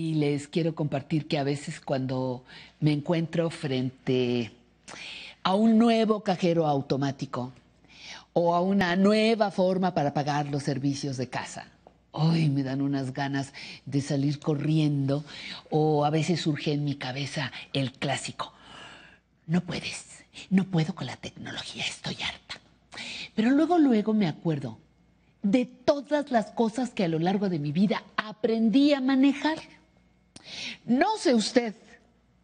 y les quiero compartir que a veces cuando me encuentro frente a un nuevo cajero automático o a una nueva forma para pagar los servicios de casa, hoy me dan unas ganas de salir corriendo o a veces surge en mi cabeza el clásico, no puedes, no puedo con la tecnología, estoy harta. Pero luego, luego me acuerdo de todas las cosas que a lo largo de mi vida aprendí a manejar no sé usted,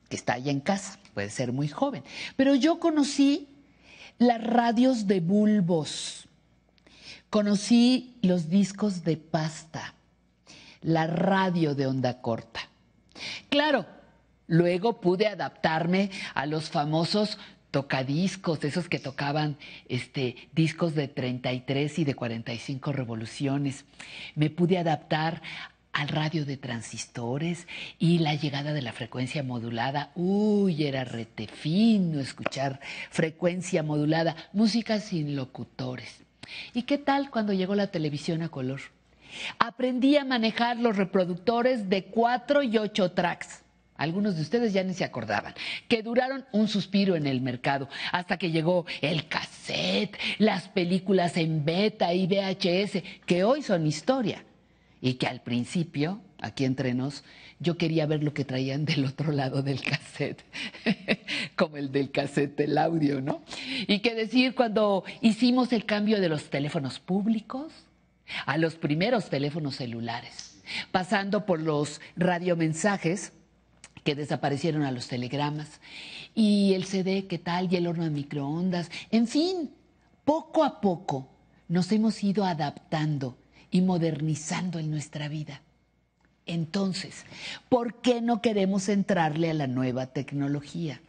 que está allá en casa, puede ser muy joven, pero yo conocí las radios de bulbos, conocí los discos de pasta, la radio de onda corta. Claro, luego pude adaptarme a los famosos tocadiscos, esos que tocaban este, discos de 33 y de 45 revoluciones. Me pude adaptar al radio de transistores y la llegada de la frecuencia modulada. Uy, era rete fino escuchar frecuencia modulada, música sin locutores. ¿Y qué tal cuando llegó la televisión a color? Aprendí a manejar los reproductores de 4 y 8 tracks. Algunos de ustedes ya ni se acordaban, que duraron un suspiro en el mercado hasta que llegó el cassette, las películas en beta y VHS, que hoy son historia y que al principio, aquí entre nos, yo quería ver lo que traían del otro lado del cassette, como el del cassette, el audio, ¿no? Y que decir, cuando hicimos el cambio de los teléfonos públicos a los primeros teléfonos celulares, pasando por los radiomensajes que desaparecieron a los telegramas, y el CD, ¿qué tal? Y el horno de microondas, en fin, poco a poco nos hemos ido adaptando y modernizando en nuestra vida. Entonces, ¿por qué no queremos entrarle a la nueva tecnología?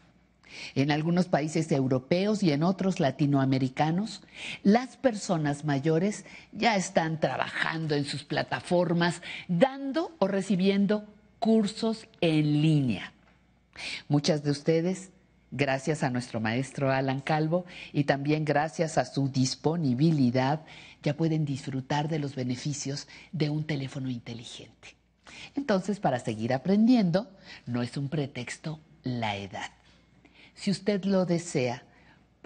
En algunos países europeos y en otros latinoamericanos, las personas mayores ya están trabajando en sus plataformas, dando o recibiendo cursos en línea. Muchas de ustedes gracias a nuestro maestro Alan Calvo y también gracias a su disponibilidad ya pueden disfrutar de los beneficios de un teléfono inteligente. Entonces, para seguir aprendiendo, no es un pretexto la edad. Si usted lo desea,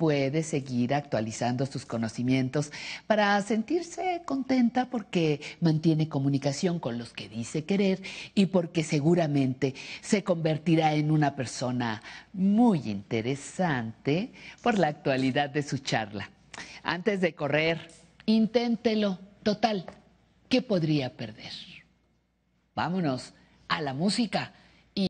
puede seguir actualizando sus conocimientos para sentirse contenta porque mantiene comunicación con los que dice querer y porque seguramente se convertirá en una persona muy interesante por la actualidad de su charla. Antes de correr, inténtelo. Total, ¿qué podría perder? Vámonos a la música.